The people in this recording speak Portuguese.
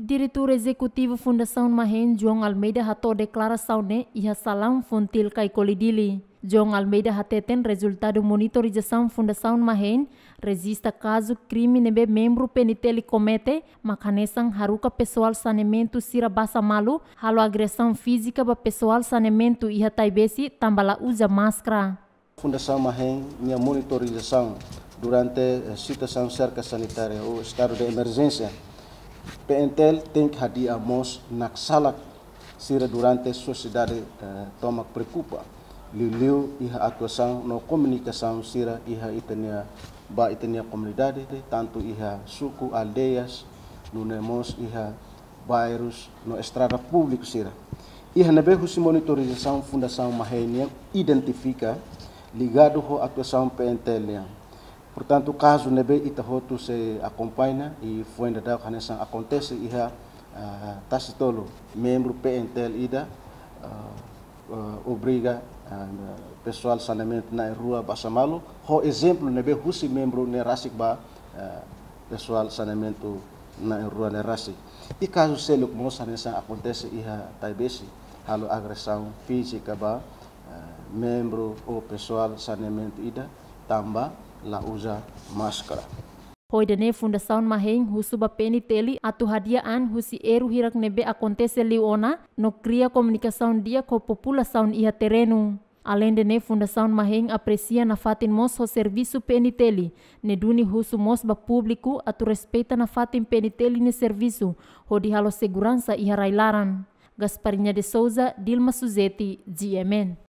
Diretor Executivo Fundação Mahen, João Almeida, ratou declaração ne. e salão fontil cai colidili. João Almeida hateten resultado monitorização Fundação Mahen, resista caso crime nebe membro penitele comete, macanesan haruka pessoal saneamento sira basa malu, halo agressão física ba pessoal saneamento e hataibesi tambala usa máscara. Fundação Mahen, minha monitorização durante a situação cerca sanitária ou estado de emergência PNTL tem que hadir a mos naksala sira durante sociedade uh, eh, toma preocupa e iha atuação na comunicação sira iha itenia ba itenia comunidade tanto iha suco aldeias no nemos iha bairros no estrada pública sira iha na berro monitorização fundação mahenia identifica ligado ho atuação PNTL Portanto, caso nebe itahoto se acompanha e foi ainda dado caneção acontece e a uh, membro PNTL ida, uh, uh, obriga uh, pessoal saneamento na rua Basamalo. Ho exemplo nebe husi membro ne rasik ba uh, pessoal saneamento na rua ne rasik. E caso se look mo saneção acontece e a Taibesi, halo agressão física ba uh, membro ou pessoal saneamento ida, tamba la usa máscara. Hoidane fundação Maheng husuba peni teli atu hadia an husi eru hirak nebe acontece liona no kria comunicação dia com população ia terreno. Além de ne fundação Maheng apresia na fatin mos ho serviço peniteli, ne duni husu mos ba publiku atu respeita na fatin peniteli ne serviço, ho di halo segurança ia railaran. Gasparinha de Souza, Dilma Suzeti, GMN.